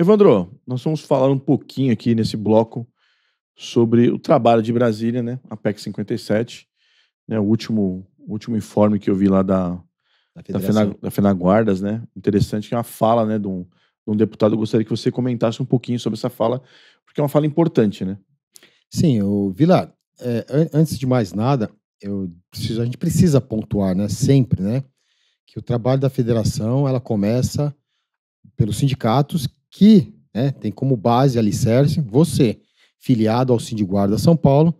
Evandro, nós vamos falar um pouquinho aqui nesse bloco sobre o trabalho de Brasília, né? A PEC 57, né? O último, último informe que eu vi lá da, da, Fena, da Fenaguardas, né? Interessante que é uma fala, né, de um, de um deputado. Eu gostaria que você comentasse um pouquinho sobre essa fala, porque é uma fala importante, né? Sim, o Vila, é, antes de mais nada, eu preciso, a gente precisa pontuar, né, sempre, né, que o trabalho da federação, ela começa pelos sindicatos que né, tem como base alicerce você, filiado ao Sindicato São Paulo,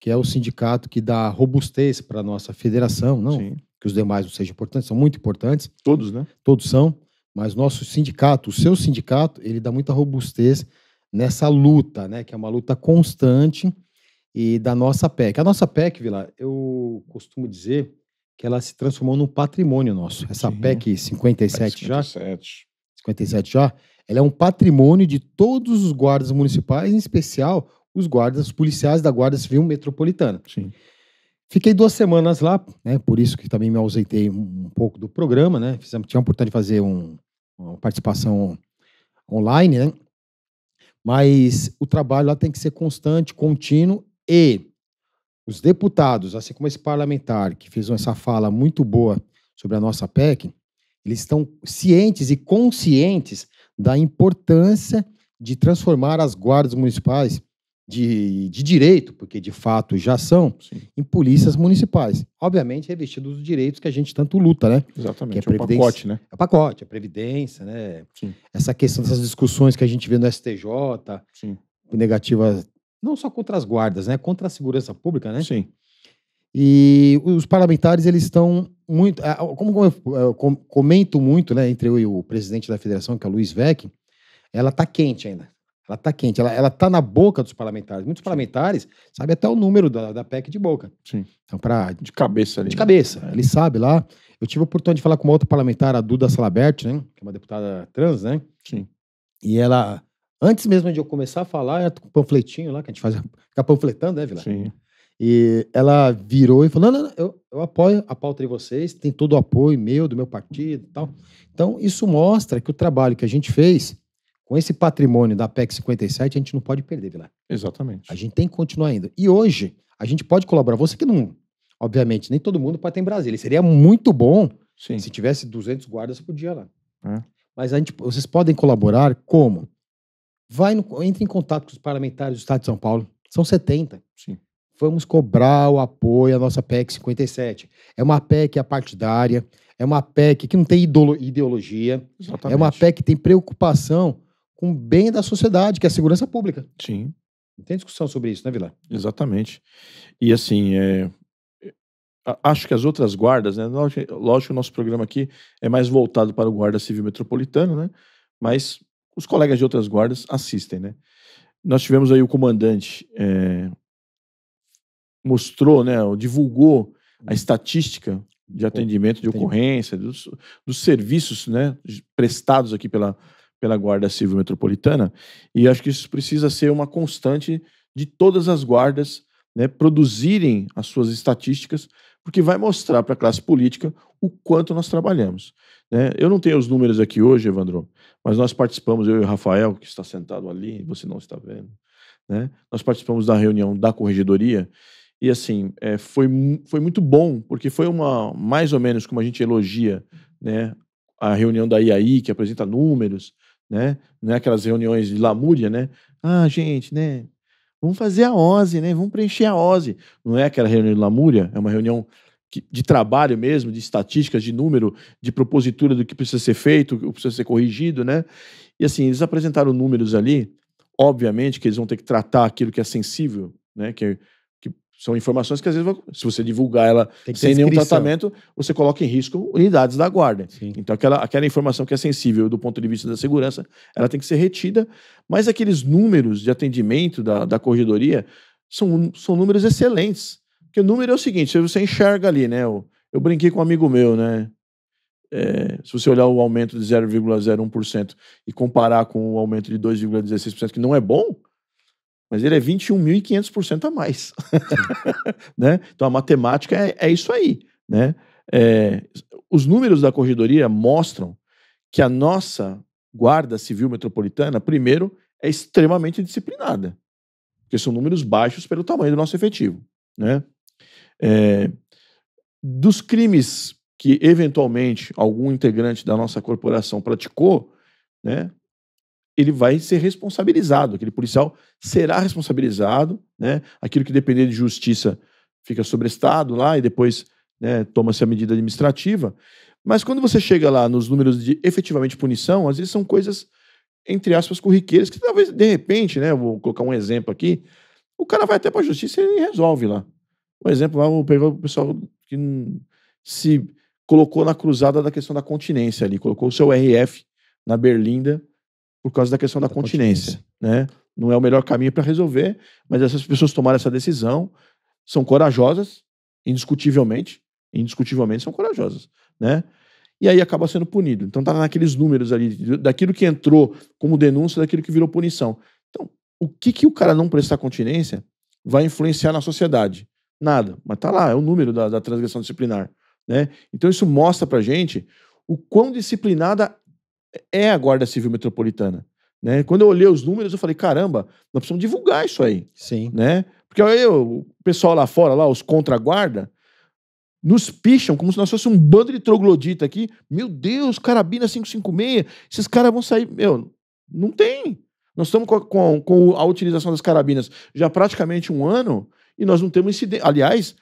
que é o sindicato que dá robustez para a nossa federação, não Sim. que os demais não sejam importantes, são muito importantes. Todos, né? Todos são, mas nosso sindicato, o seu sindicato, ele dá muita robustez nessa luta, né, que é uma luta constante e da nossa PEC. A nossa PEC, Vila, eu costumo dizer que ela se transformou num patrimônio nosso. Essa Sim. PEC 57, 57 já. 57 já, ela é um patrimônio de todos os guardas municipais, em especial os guardas policiais da Guarda Civil Metropolitana. Sim. Fiquei duas semanas lá, né? Por isso que também me ausentei um pouco do programa, né? Fizemos, tinha a oportunidade de fazer um, uma participação online, né? Mas o trabalho lá tem que ser constante, contínuo e os deputados, assim como esse parlamentar que fez essa fala muito boa sobre a nossa PEC, eles estão cientes e conscientes da importância de transformar as guardas municipais de, de direito, porque de fato já são, Sim. em polícias municipais. Obviamente, revestidos dos direitos que a gente tanto luta, né? Exatamente. Que é, é o pacote, né? É o pacote, é a previdência, né? Sim. Essa questão dessas discussões que a gente vê no STJ, Sim. negativa não só contra as guardas, né? Contra a segurança pública, né? Sim. E os parlamentares, eles estão muito. É, como eu é, comento muito, né, entre eu e o presidente da federação, que é o Luiz Vec, ela está quente ainda. Ela está quente, ela está na boca dos parlamentares. Muitos parlamentares sabem até o número da, da PEC de boca. Sim. Então, pra, de cabeça ali. De né? cabeça. É. Ele sabe lá. Eu tive a oportunidade de falar com uma outra parlamentar, a Duda Salabert, né? Que é uma deputada trans, né? Sim. E ela, antes mesmo de eu começar a falar, ela tá com um panfletinho lá, que a gente faz, fica panfletando, né, Vila? Sim. E ela virou e falou: não, não, não eu, eu, apoio a pauta de vocês, tem todo o apoio meu, do meu partido e tal. Então, isso mostra que o trabalho que a gente fez com esse patrimônio da PEC 57, a gente não pode perder, lá. Exatamente. A gente tem que continuar indo. E hoje, a gente pode colaborar. Você que não, obviamente, nem todo mundo pode ter em Brasília. Seria muito bom Sim. se tivesse 200 guardas por dia lá. É. Mas a gente, vocês podem colaborar como? Vai no, entre em contato com os parlamentares do Estado de São Paulo. São 70. Sim vamos cobrar o apoio à nossa PEC 57. É uma PEC apartidária, é uma PEC que não tem ideologia, Exatamente. é uma PEC que tem preocupação com o bem da sociedade, que é a segurança pública. Sim. Não tem discussão sobre isso, né, Vila Exatamente. E assim, é... acho que as outras guardas, né? Lógico que o nosso programa aqui é mais voltado para o Guarda Civil Metropolitano, né? Mas os colegas de outras guardas assistem, né? Nós tivemos aí o comandante é, mostrou, né, divulgou a uhum. estatística de atendimento de ocorrência, dos, dos serviços né, prestados aqui pela, pela Guarda Civil Metropolitana, e acho que isso precisa ser uma constante de todas as guardas né, produzirem as suas estatísticas, porque vai mostrar para a classe política o quanto nós trabalhamos. Né? Eu não tenho os números aqui hoje, Evandro, mas nós participamos, eu e o Rafael, que está sentado ali, você não está vendo, né? nós participamos da reunião da corregedoria, e assim, é, foi, foi muito bom, porque foi uma, mais ou menos como a gente elogia, né? A reunião da IAI, que apresenta números, né? Não é aquelas reuniões de lamúria, né? Ah, gente, né? Vamos fazer a OSE, né? Vamos preencher a OSE. Não é aquela reunião de lamúria, é uma reunião de trabalho mesmo, de estatísticas, de número, de propositura do que precisa ser feito, o que precisa ser corrigido, né? E assim, eles apresentaram números ali, obviamente que eles vão ter que tratar aquilo que é sensível, né? Que é são informações que às vezes, se você divulgar ela sem nenhum tratamento, você coloca em risco unidades da guarda. Sim. Então, aquela, aquela informação que é sensível do ponto de vista da segurança, ela tem que ser retida. Mas aqueles números de atendimento da, da corredoria são, são números excelentes. Porque o número é o seguinte: se você enxerga ali, né? Eu, eu brinquei com um amigo meu, né? É, se você olhar o aumento de 0,01% e comparar com o aumento de 2,16%, que não é bom, mas ele é 21.500% a mais. né? Então a matemática é, é isso aí. Né? É, os números da corregedoria mostram que a nossa guarda civil metropolitana, primeiro, é extremamente disciplinada, porque são números baixos pelo tamanho do nosso efetivo. Né? É, dos crimes que eventualmente algum integrante da nossa corporação praticou, né, ele vai ser responsabilizado, aquele policial será responsabilizado, né? Aquilo que depender de justiça fica sobrestado lá e depois né, toma-se a medida administrativa. Mas quando você chega lá nos números de efetivamente punição, às vezes são coisas, entre aspas, corriqueiras, que talvez, de repente, né? Vou colocar um exemplo aqui. O cara vai até para a justiça e resolve lá. Um exemplo lá, pegou o pessoal que se colocou na cruzada da questão da continência ali, colocou o seu RF na berlinda por causa da questão da, da continência, continência, né? Não é o melhor caminho para resolver, mas essas pessoas tomaram essa decisão, são corajosas, indiscutivelmente, indiscutivelmente são corajosas, né? E aí acaba sendo punido. Então tá naqueles números ali daquilo que entrou como denúncia, daquilo que virou punição. Então, o que que o cara não prestar continência vai influenciar na sociedade? Nada, mas tá lá, é o número da, da transgressão disciplinar, né? Então isso mostra pra gente o quão disciplinada é a Guarda Civil Metropolitana. Né? Quando eu olhei os números, eu falei, caramba, nós precisamos divulgar isso aí. Sim. Né? Porque aí o pessoal lá fora, lá, os contra-guarda, nos picham como se nós fosse um bando de troglodita aqui. Meu Deus, carabina 556, esses caras vão sair. Meu, não tem. Nós estamos com a, com, com a utilização das carabinas já praticamente um ano e nós não temos incidente. Aliás,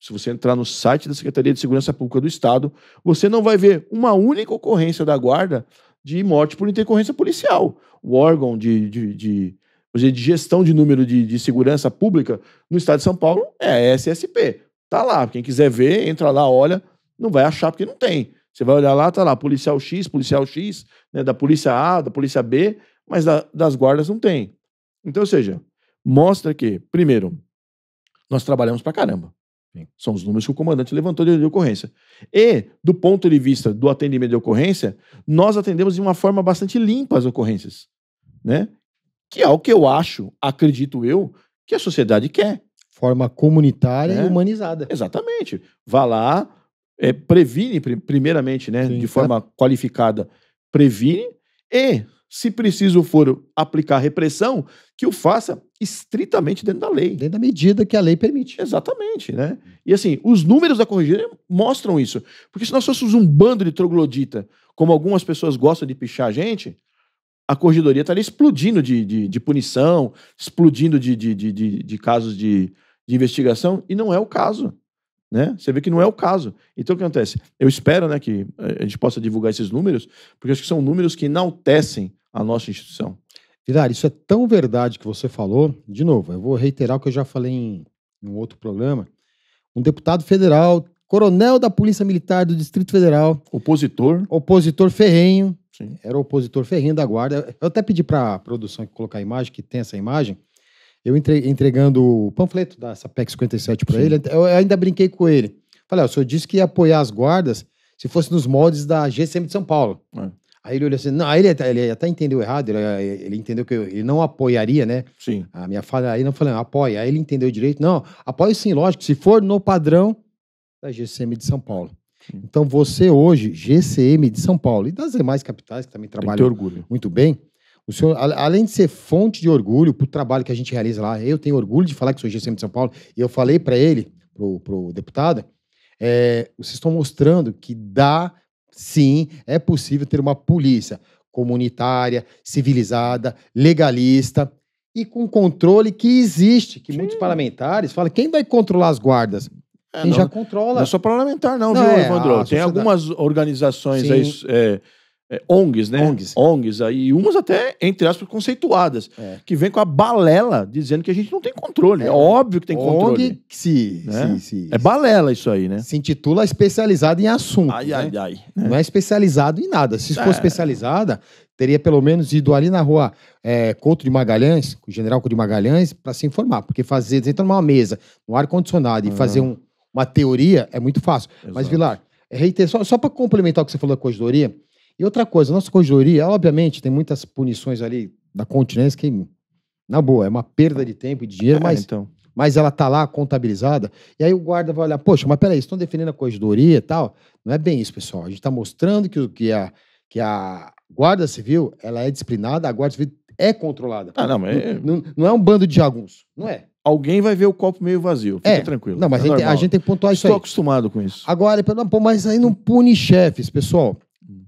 se você entrar no site da Secretaria de Segurança Pública do Estado, você não vai ver uma única ocorrência da guarda de morte por intercorrência policial. O órgão de, de, de, de, gestão de número de, de segurança pública no estado de São Paulo é a SSP. Tá lá, quem quiser ver, entra lá, olha, não vai achar porque não tem. Você vai olhar lá, tá lá, policial X, policial X, né, da polícia A, da polícia B, mas da, das guardas não tem. Então, ou seja, mostra que, primeiro, nós trabalhamos pra caramba. São os números que o comandante levantou de, de ocorrência. E, do ponto de vista do atendimento de ocorrência, nós atendemos de uma forma bastante limpa as ocorrências, né? Que é o que eu acho, acredito eu, que a sociedade quer. Forma comunitária e né? humanizada. Exatamente. Vá lá, é, previne primeiramente, né, Sim, de forma tá? qualificada, previne e se preciso for aplicar repressão, que o faça estritamente dentro da lei. Dentro da medida que a lei permite. Exatamente, né? E assim, os números da corrigida mostram isso. Porque se nós fôssemos um bando de troglodita, como algumas pessoas gostam de pichar a gente, a corregedoria estaria explodindo de, de, de punição, explodindo de, de, de, de casos de, de investigação, e não é o caso. Né? Você vê que não é o caso. Então o que acontece? Eu espero né, que a gente possa divulgar esses números, porque acho que são números que enaltecem a nossa instituição. Vidar, isso é tão verdade que você falou. De novo, eu vou reiterar o que eu já falei em, em um outro programa. Um deputado federal, coronel da Polícia Militar do Distrito Federal. Opositor. Opositor ferrenho. Sim. Era opositor ferrenho da guarda. Eu até pedi para a produção colocar a imagem, que tem essa imagem. Eu entre, entregando o panfleto dessa PEC 57 para ele. Eu ainda brinquei com ele. Falei, ó, o senhor disse que ia apoiar as guardas se fosse nos moldes da GCM de São Paulo. É. Aí ele olhou assim, não, aí ele, até, ele até entendeu errado, ele, ele entendeu que eu, ele não apoiaria, né? Sim. A minha fala, aí não falei, apoia. Aí ele entendeu direito, não, apoia sim, lógico, se for no padrão da GCM de São Paulo. Sim. Então você hoje, GCM de São Paulo e das demais capitais que também trabalham muito bem, o senhor, além de ser fonte de orgulho para o trabalho que a gente realiza lá, eu tenho orgulho de falar que sou GCM de São Paulo, e eu falei para ele, para o deputado, é, vocês estão mostrando que dá Sim, é possível ter uma polícia comunitária, civilizada, legalista e com controle que existe, que Sim. muitos parlamentares falam, quem vai controlar as guardas? É, quem não, já é controla. Não é só parlamentar não, não viu, é, Evandro? Tem algumas organizações Sim. aí... É, é, ONGs, né? ONGs. ONGs, aí, umas até, entre aspas, conceituadas, é. que vem com a balela dizendo que a gente não tem controle. É, é óbvio que tem ONG controle. Se, né? se, é balela isso aí, né? Se intitula especializada em assunto. Ai, né? ai, ai. Não é especializado em nada. Se for é. especializada, teria pelo menos ido ali na rua é, Couto de Magalhães, o general Couto de Magalhães, para se informar. Porque fazer, você entra numa mesa, no ar-condicionado, e uhum. fazer um, uma teoria é muito fácil. Exato. Mas, Vilar, é reiter só, só para complementar o que você falou da corredoria, e outra coisa, a nossa corregedoria, obviamente, tem muitas punições ali da continência que, na boa, é uma perda de tempo e de dinheiro, é, mas, então. mas ela tá lá contabilizada. E aí o guarda vai olhar, poxa, mas peraí, estão defendendo a corregedoria e tal. Não é bem isso, pessoal. A gente está mostrando que, que, a, que a guarda civil ela é disciplinada, a guarda civil é controlada. Ah, não, mas... não, é não, não é um bando de jagunços, não é. Alguém vai ver o copo meio vazio, fica é. tranquilo. Não, mas é a, gente, a, gente, tem que pontuar Estou isso aí. Estou acostumado com isso. Agora, mas aí não pune chefes, pessoal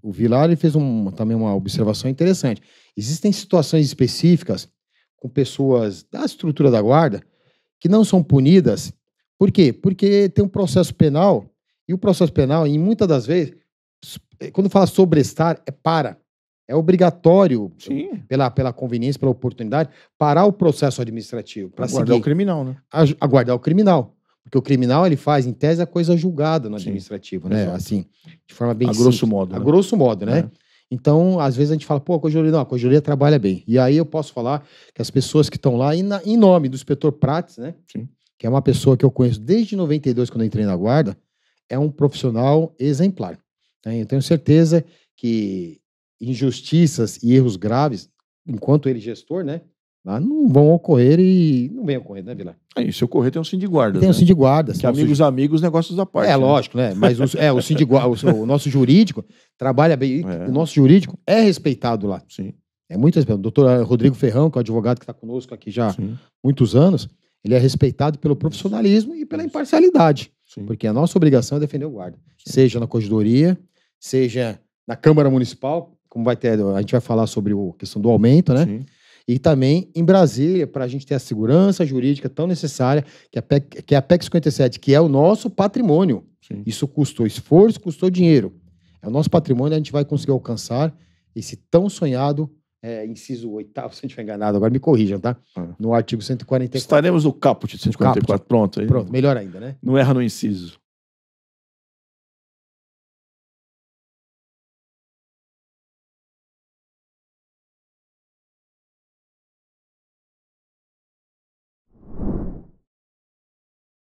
o Vilar fez um, também uma observação interessante. Existem situações específicas com pessoas da estrutura da guarda que não são punidas. Por quê? Porque tem um processo penal e o processo penal, em muitas das vezes, eh, quando fala sobrestar, é para. É obrigatório, Sim. Pela, pela conveniência, pela oportunidade, parar o processo administrativo. Para aguardar seguir, o criminal, né? Aguardar o criminal. Porque o criminal ele faz, em tese, a coisa julgada no administrativo, Sim, né? É, assim, de forma bem A simples. grosso modo. A né? grosso modo, né? É. Então, às vezes a gente fala, pô, a corregedoria, não, a corregedoria trabalha bem. E aí eu posso falar que as pessoas que estão lá, e na, em nome do inspetor Prates, né? Sim. Que é uma pessoa que eu conheço desde 92, quando eu entrei na guarda, é um profissional exemplar. Né? Eu tenho certeza que injustiças e erros graves, enquanto ele gestor, né? lá não vão ocorrer e. Não vem ocorrer, né, Vila? Aí, é, se ocorrer, tem um sim de guarda. Tem né? um sim de guarda. Que amigos, amigos, negócios da parte. É, né? lógico, né? Mas o, é, o, sim de, o, o nosso jurídico trabalha bem. É. O nosso jurídico é respeitado lá. Sim. É muito respeitado. O doutor Rodrigo Ferrão, que é o advogado que está conosco aqui já sim. há muitos anos, ele é respeitado pelo profissionalismo e pela imparcialidade. Sim. Porque a nossa obrigação é defender o guarda. Sim. Seja na corredoria, seja na Câmara Municipal, como vai ter, a gente vai falar sobre a questão do aumento, né? Sim e também em Brasília, para a gente ter a segurança jurídica tão necessária, que é a PEC, que é a PEC 57, que é o nosso patrimônio. Sim. Isso custou esforço, custou dinheiro. É o nosso patrimônio, a gente vai conseguir alcançar esse tão sonhado é, inciso oitavo se a gente for enganado, agora me corrijam, tá? Ah. No artigo 144. Estaremos no caput de 144, caput. pronto. Aí. Pronto, melhor ainda, né? Não erra no inciso.